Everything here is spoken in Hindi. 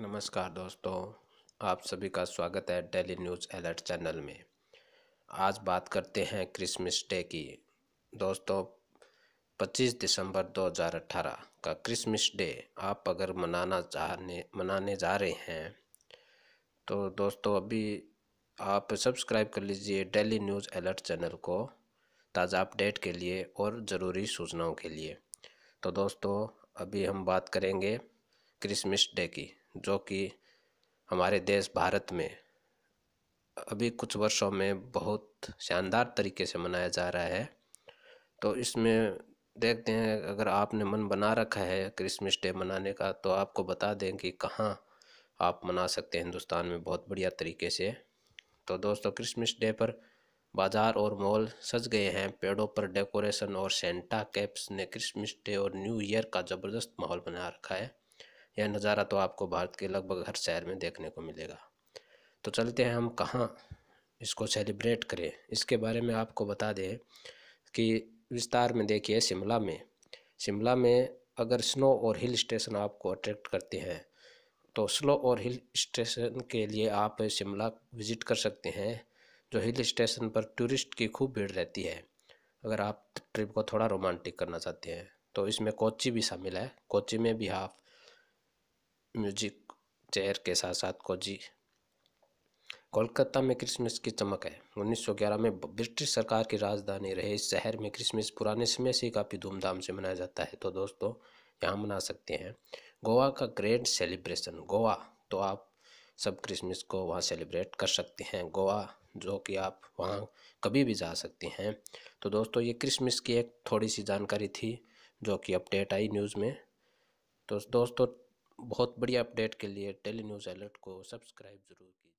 नमस्कार दोस्तों आप सभी का स्वागत है डेली न्यूज़ अलर्ट चैनल में आज बात करते हैं क्रिसमस डे की दोस्तों 25 दिसंबर 2018 का क्रिसमस डे आप अगर मनाना चाहने मनाने जा रहे हैं तो दोस्तों अभी आप सब्सक्राइब कर लीजिए डेली न्यूज़ अलर्ट चैनल को ताज़ा अपडेट के लिए और ज़रूरी सूचनाओं के लिए तो दोस्तों अभी हम बात करेंगे क्रिसमस डे की जो कि हमारे देश भारत में अभी कुछ वर्षों में बहुत शानदार तरीके से मनाया जा रहा है तो इसमें देखते हैं अगर आपने मन बना रखा है क्रिसमस डे मनाने का तो आपको बता दें कि कहाँ आप मना सकते हैं हिंदुस्तान में बहुत बढ़िया तरीके से तो दोस्तों क्रिसमस डे पर बाज़ार और मॉल सज गए हैं पेड़ों पर डेकोरेशन और सेंटा कैप्स ने क्रिसमस डे और न्यू ईयर का ज़बरदस्त माहौल बना रखा है यह नज़ारा तो आपको भारत के लगभग हर शहर में देखने को मिलेगा तो चलते हैं हम कहाँ इसको सेलिब्रेट करें इसके बारे में आपको बता दें कि विस्तार में देखिए शिमला में शिमला में अगर स्नो और हिल स्टेशन आपको अट्रैक्ट करते हैं तो स्नो और हिल स्टेशन के लिए आप शिमला विज़िट कर सकते हैं जो हिल स्टेशन पर टूरिस्ट की खूब भीड़ रहती है अगर आप ट्रिप को थोड़ा रोमांटिक करना चाहते हैं तो इसमें कोची भी शामिल है कोची में भी आप म्यूजिक चेयर के साथ साथ कोजी कोलकाता में क्रिसमस की चमक है 1911 में ब्रिटिश सरकार की राजधानी रहे इस शहर में क्रिसमस पुराने समय से काफ़ी धूमधाम से मनाया जाता है तो दोस्तों यहाँ मना सकते हैं गोवा का ग्रेट सेलिब्रेशन गोवा तो आप सब क्रिसमस को वहाँ सेलिब्रेट कर सकते हैं गोवा जो कि आप वहाँ कभी भी जा सकते हैं तो दोस्तों ये क्रिसमस की एक थोड़ी सी जानकारी थी जो कि अपडेट आई न्यूज़ में तो दोस्तों बहुत बढ़िया अपडेट के लिए टेली न्यूज़ अलर्ट को सब्सक्राइब ज़रूर कीजिए